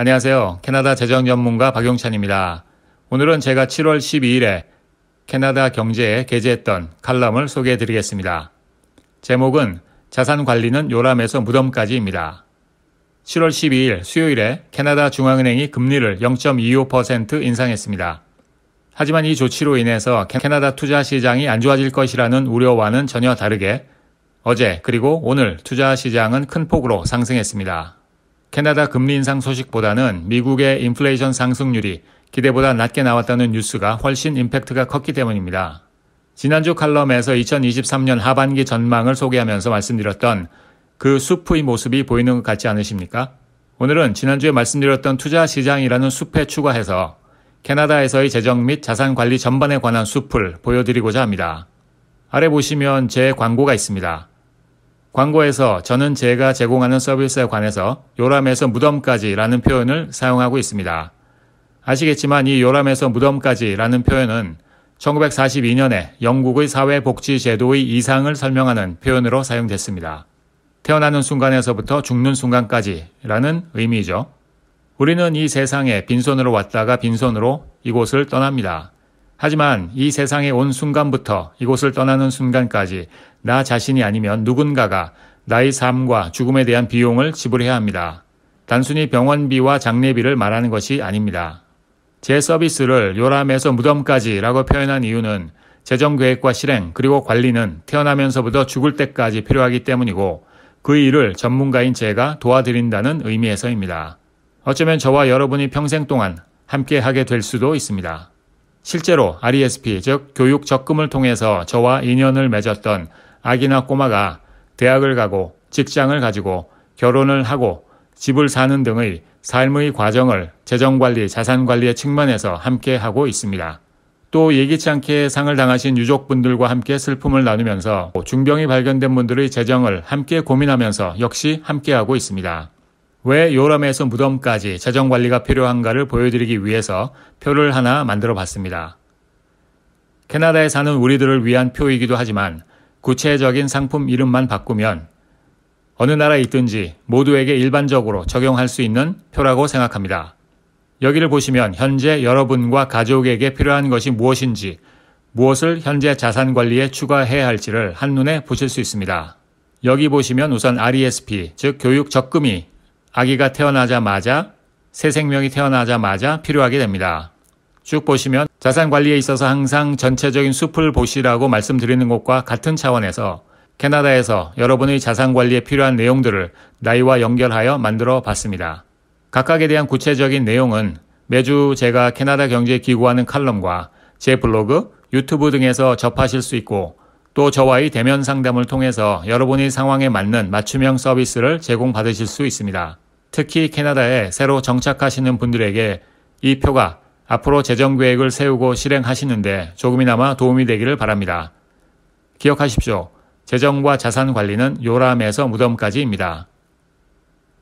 안녕하세요. 캐나다 재정 전문가 박용찬입니다. 오늘은 제가 7월 12일에 캐나다 경제에 게재했던 칼럼을 소개해 드리겠습니다. 제목은 자산 관리는 요람에서 무덤까지입니다. 7월 12일 수요일에 캐나다 중앙은행이 금리를 0.25% 인상했습니다. 하지만 이 조치로 인해서 캐나다 투자 시장이 안 좋아질 것이라는 우려와는 전혀 다르게 어제 그리고 오늘 투자 시장은 큰 폭으로 상승했습니다. 캐나다 금리 인상 소식보다는 미국의 인플레이션 상승률이 기대보다 낮게 나왔다는 뉴스가 훨씬 임팩트가 컸기 때문입니다. 지난주 칼럼에서 2023년 하반기 전망을 소개하면서 말씀드렸던 그 숲의 모습이 보이는 것 같지 않으십니까? 오늘은 지난주에 말씀드렸던 투자 시장이라는 숲에 추가해서 캐나다에서의 재정 및 자산 관리 전반에 관한 숲을 보여드리고자 합니다. 아래 보시면 제 광고가 있습니다. 광고에서 저는 제가 제공하는 서비스에 관해서 요람에서 무덤까지라는 표현을 사용하고 있습니다. 아시겠지만 이 요람에서 무덤까지라는 표현은 1942년에 영국의 사회복지제도의 이상을 설명하는 표현으로 사용됐습니다. 태어나는 순간에서부터 죽는 순간까지라는 의미죠 우리는 이 세상에 빈손으로 왔다가 빈손으로 이곳을 떠납니다. 하지만 이 세상에 온 순간부터 이곳을 떠나는 순간까지 나 자신이 아니면 누군가가 나의 삶과 죽음에 대한 비용을 지불해야 합니다. 단순히 병원비와 장례비를 말하는 것이 아닙니다. 제 서비스를 요람에서 무덤까지라고 표현한 이유는 재정 계획과 실행 그리고 관리는 태어나면서부터 죽을 때까지 필요하기 때문이고 그 일을 전문가인 제가 도와드린다는 의미에서입니다. 어쩌면 저와 여러분이 평생 동안 함께 하게 될 수도 있습니다. 실제로 RESP 즉 교육 적금을 통해서 저와 인연을 맺었던 아기나 꼬마가 대학을 가고 직장을 가지고 결혼을 하고 집을 사는 등의 삶의 과정을 재정관리, 자산관리의 측면에서 함께 하고 있습니다. 또 예기치 않게 상을 당하신 유족분들과 함께 슬픔을 나누면서 중병이 발견된 분들의 재정을 함께 고민하면서 역시 함께하고 있습니다. 왜 요람에서 무덤까지 재정 관리가 필요한가를 보여드리기 위해서 표를 하나 만들어 봤습니다. 캐나다에 사는 우리들을 위한 표이기도 하지만 구체적인 상품 이름만 바꾸면 어느 나라에 있든지 모두에게 일반적으로 적용할 수 있는 표라고 생각합니다. 여기를 보시면 현재 여러분과 가족에게 필요한 것이 무엇인지 무엇을 현재 자산 관리에 추가해야 할지를 한눈에 보실 수 있습니다. 여기 보시면 우선 RESP, 즉 교육 적금이 아기가 태어나자마자 새 생명이 태어나자마자 필요하게 됩니다. 쭉 보시면 자산 관리에 있어서 항상 전체적인 숲을 보시라고 말씀드리는 것과 같은 차원에서 캐나다에서 여러분의 자산 관리에 필요한 내용들을 나이와 연결하여 만들어 봤습니다. 각각에 대한 구체적인 내용은 매주 제가 캐나다 경제에 기고하는 칼럼과 제 블로그, 유튜브 등에서 접하실 수 있고 또 저와의 대면 상담을 통해서 여러분의 상황에 맞는 맞춤형 서비스를 제공받으실 수 있습니다. 특히 캐나다에 새로 정착하시는 분들에게 이 표가 앞으로 재정 계획을 세우고 실행하시는데 조금이나마 도움이 되기를 바랍니다. 기억하십시오. 재정과 자산 관리는 요람에서 무덤까지입니다.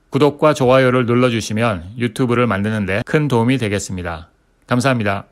구독과 좋아요를 눌러주시면 유튜브를 만드는데 큰 도움이 되겠습니다. 감사합니다.